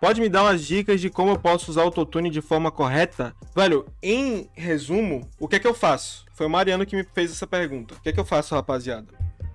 Pode me dar umas dicas de como eu posso usar o autotune de forma correta? Velho, em resumo, o que é que eu faço? Foi o Mariano que me fez essa pergunta. O que é que eu faço, rapaziada?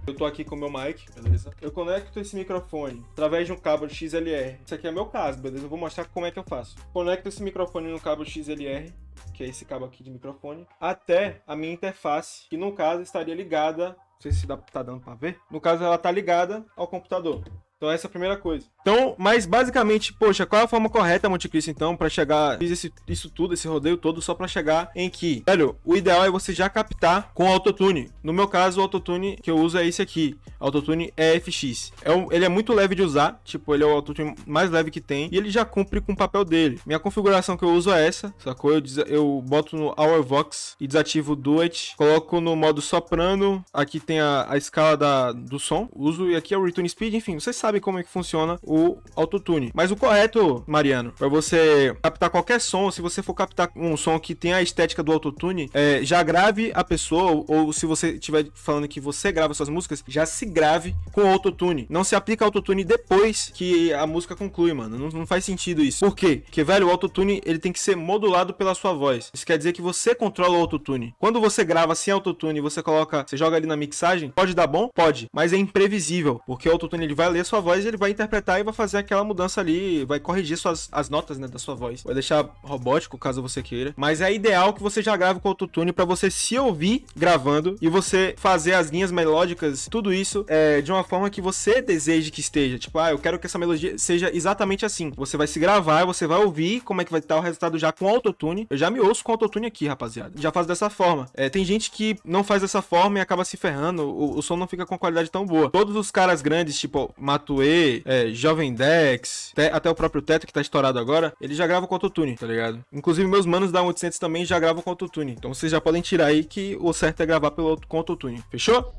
Eu tô aqui com o meu mic, beleza? Eu conecto esse microfone através de um cabo XLR. Isso aqui é meu caso, beleza? Eu vou mostrar como é que eu faço. Conecto esse microfone no cabo XLR, que é esse cabo aqui de microfone, até a minha interface, que no caso estaria ligada, não sei se dá, tá dando pra ver, no caso ela tá ligada ao computador. Então essa é a primeira coisa. Então, mas basicamente, poxa, qual é a forma correta, Monte Cristo, então, para chegar. Fiz esse, isso tudo, esse rodeio todo, só para chegar em que, velho, o ideal é você já captar com autotune. No meu caso, o autotune que eu uso é esse aqui, autotune EFX. É um, ele é muito leve de usar, tipo, ele é o autotune mais leve que tem, e ele já cumpre com o papel dele. Minha configuração que eu uso é essa, sacou? Eu, eu boto no Hour Vox e desativo o Duet, coloco no modo soprano, aqui tem a, a escala da, do som, uso, e aqui é o Return Speed, enfim, vocês sabem sabe como é que funciona o autotune. Mas o correto, Mariano, para você captar qualquer som, se você for captar um som que tem a estética do autotune, é, já grave a pessoa, ou se você estiver falando que você grava suas músicas, já se grave com autotune. Não se aplica autotune depois que a música conclui, mano. Não, não faz sentido isso. Por quê? Porque, velho, o autotune ele tem que ser modulado pela sua voz. Isso quer dizer que você controla o autotune. Quando você grava sem autotune, você coloca, você joga ali na mixagem, pode dar bom? Pode, mas é imprevisível, porque o autotune ele vai ler sua sua voz, ele vai interpretar e vai fazer aquela mudança ali, vai corrigir suas, as notas, né, da sua voz. Vai deixar robótico, caso você queira. Mas é ideal que você já grave com autotune para você se ouvir gravando e você fazer as linhas melódicas, tudo isso é, de uma forma que você deseje que esteja. Tipo, ah, eu quero que essa melodia seja exatamente assim. Você vai se gravar, você vai ouvir como é que vai estar o resultado já com autotune. Eu já me ouço com autotune aqui, rapaziada. Já faço dessa forma. É, tem gente que não faz dessa forma e acaba se ferrando, o, o som não fica com qualidade tão boa. Todos os caras grandes, tipo Matheus Matuê, é, Jovem Dex, até, até o próprio Teto, que tá estourado agora, eles já gravam com autotune, tá ligado? Inclusive, meus manos da 800 também já gravam com autotune. Então vocês já podem tirar aí que o certo é gravar pelo, com autotune. Fechou?